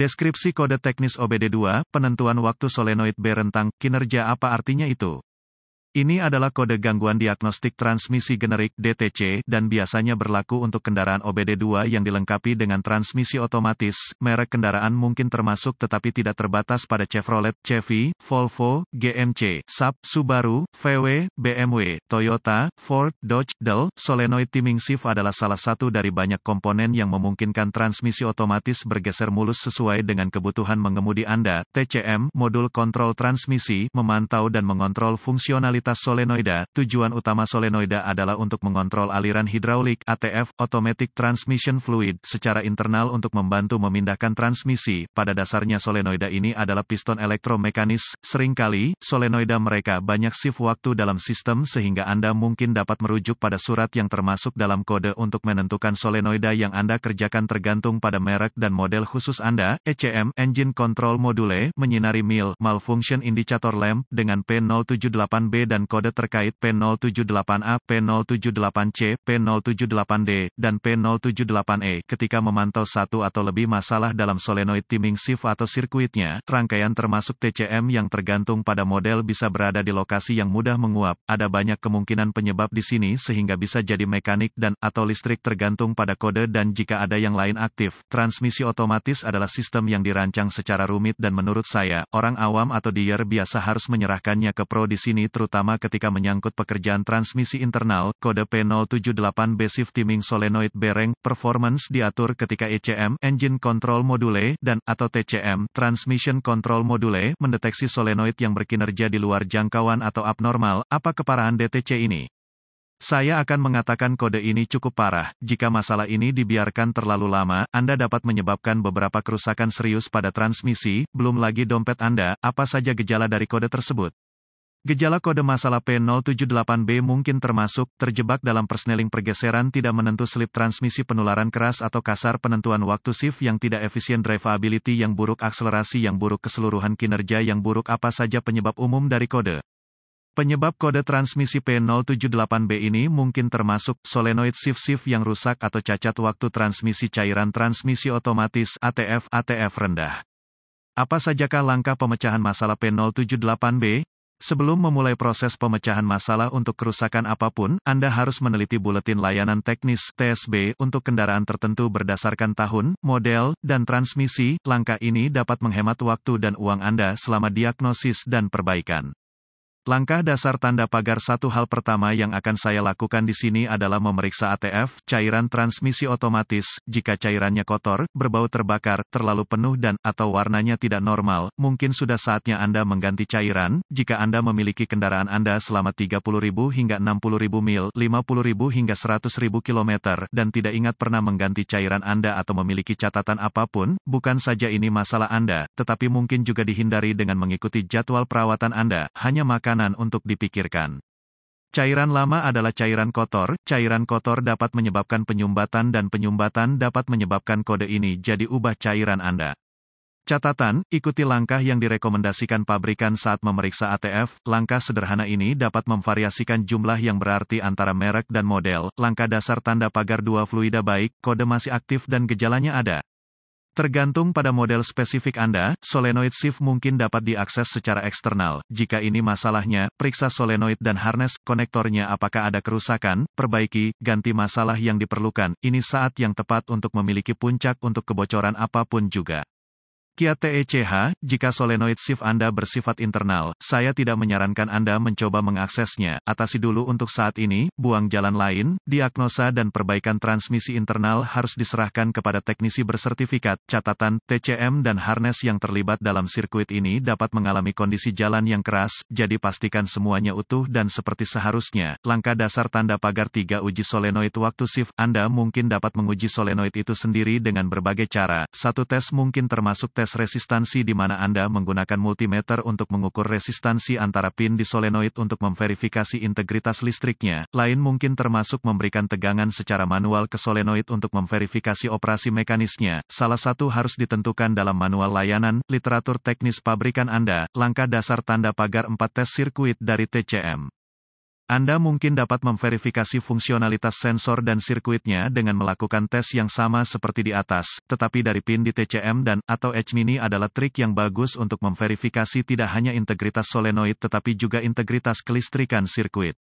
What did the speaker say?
Deskripsi kode teknis OBD2, penentuan waktu solenoid B kinerja apa artinya itu? Ini adalah kode gangguan diagnostik transmisi generik DTC dan biasanya berlaku untuk kendaraan OBD2 yang dilengkapi dengan transmisi otomatis. Merek kendaraan mungkin termasuk tetapi tidak terbatas pada Chevrolet, Chevy, Volvo, GMC, Saab, Subaru, VW, BMW, Toyota, Ford, Dodge, Dell. Solenoid timing shift adalah salah satu dari banyak komponen yang memungkinkan transmisi otomatis bergeser mulus sesuai dengan kebutuhan mengemudi Anda. TCM, modul kontrol transmisi, memantau dan mengontrol fungsionalitas Aktivitas solenoida, tujuan utama solenoida adalah untuk mengontrol aliran hidraulik ATF, Automatic Transmission Fluid, secara internal untuk membantu memindahkan transmisi. Pada dasarnya solenoida ini adalah piston elektromekanis, seringkali, solenoida mereka banyak shift waktu dalam sistem sehingga Anda mungkin dapat merujuk pada surat yang termasuk dalam kode untuk menentukan solenoida yang Anda kerjakan tergantung pada merek dan model khusus Anda, ECM, Engine Control Module, menyinari MIL, Malfunction Indicator Lamp, dengan P078B dan kode terkait P078A, P078C, P078D, dan P078E. Ketika memantau satu atau lebih masalah dalam solenoid timing shift atau sirkuitnya, rangkaian termasuk TCM yang tergantung pada model bisa berada di lokasi yang mudah menguap. Ada banyak kemungkinan penyebab di sini sehingga bisa jadi mekanik dan atau listrik tergantung pada kode dan jika ada yang lain aktif. Transmisi otomatis adalah sistem yang dirancang secara rumit dan menurut saya, orang awam atau dealer biasa harus menyerahkannya ke pro di sini terutama terutama ketika menyangkut pekerjaan transmisi internal, kode P078B shift timing solenoid bearing, performance diatur ketika ECM, engine control module, dan, atau TCM, transmission control module, mendeteksi solenoid yang berkinerja di luar jangkauan atau abnormal, apa keparahan DTC ini? Saya akan mengatakan kode ini cukup parah. Jika masalah ini dibiarkan terlalu lama, Anda dapat menyebabkan beberapa kerusakan serius pada transmisi, belum lagi dompet Anda. Apa saja gejala dari kode tersebut? Gejala kode masalah P078B mungkin termasuk terjebak dalam persneling pergeseran tidak menentu slip transmisi penularan keras atau kasar penentuan waktu shift yang tidak efisien drivability yang buruk akselerasi yang buruk keseluruhan kinerja yang buruk apa saja penyebab umum dari kode. Penyebab kode transmisi P078B ini mungkin termasuk solenoid shift-shift yang rusak atau cacat waktu transmisi cairan transmisi otomatis ATF ATF rendah. Apa sajakah langkah pemecahan masalah P078B? Sebelum memulai proses pemecahan masalah untuk kerusakan apapun, Anda harus meneliti buletin layanan teknis TSB untuk kendaraan tertentu berdasarkan tahun, model, dan transmisi. Langkah ini dapat menghemat waktu dan uang Anda selama diagnosis dan perbaikan. Langkah dasar tanda pagar satu hal pertama yang akan saya lakukan di sini adalah memeriksa ATF, cairan transmisi otomatis, jika cairannya kotor, berbau terbakar, terlalu penuh dan, atau warnanya tidak normal, mungkin sudah saatnya Anda mengganti cairan, jika Anda memiliki kendaraan Anda selama 30.000 hingga 60.000 mil, 50.000 hingga 100.000 km, dan tidak ingat pernah mengganti cairan Anda atau memiliki catatan apapun, bukan saja ini masalah Anda, tetapi mungkin juga dihindari dengan mengikuti jadwal perawatan Anda, hanya makan makanan untuk dipikirkan. Cairan lama adalah cairan kotor. Cairan kotor dapat menyebabkan penyumbatan dan penyumbatan dapat menyebabkan kode ini jadi ubah cairan Anda. Catatan, ikuti langkah yang direkomendasikan pabrikan saat memeriksa ATF. Langkah sederhana ini dapat memvariasikan jumlah yang berarti antara merek dan model. Langkah dasar tanda pagar dua fluida baik, kode masih aktif dan gejalanya ada. Tergantung pada model spesifik Anda, solenoid shift mungkin dapat diakses secara eksternal. Jika ini masalahnya, periksa solenoid dan harness konektornya apakah ada kerusakan, perbaiki, ganti masalah yang diperlukan. Ini saat yang tepat untuk memiliki puncak untuk kebocoran apapun juga. Kia TECH, jika solenoid shift Anda bersifat internal, saya tidak menyarankan Anda mencoba mengaksesnya. Atasi dulu untuk saat ini, buang jalan lain, diagnosa dan perbaikan transmisi internal harus diserahkan kepada teknisi bersertifikat. Catatan, TCM dan harness yang terlibat dalam sirkuit ini dapat mengalami kondisi jalan yang keras, jadi pastikan semuanya utuh dan seperti seharusnya. Langkah dasar tanda pagar 3 uji solenoid waktu shift, Anda mungkin dapat menguji solenoid itu sendiri dengan berbagai cara. Satu tes mungkin termasuk tes tes resistansi di mana Anda menggunakan multimeter untuk mengukur resistansi antara pin di solenoid untuk memverifikasi integritas listriknya, lain mungkin termasuk memberikan tegangan secara manual ke solenoid untuk memverifikasi operasi mekanisnya. Salah satu harus ditentukan dalam manual layanan, literatur teknis pabrikan Anda, langkah dasar tanda pagar 4 tes sirkuit dari TCM. Anda mungkin dapat memverifikasi fungsionalitas sensor dan sirkuitnya dengan melakukan tes yang sama seperti di atas, tetapi dari pin di TCM dan atau Edge mini adalah trik yang bagus untuk memverifikasi tidak hanya integritas solenoid tetapi juga integritas kelistrikan sirkuit.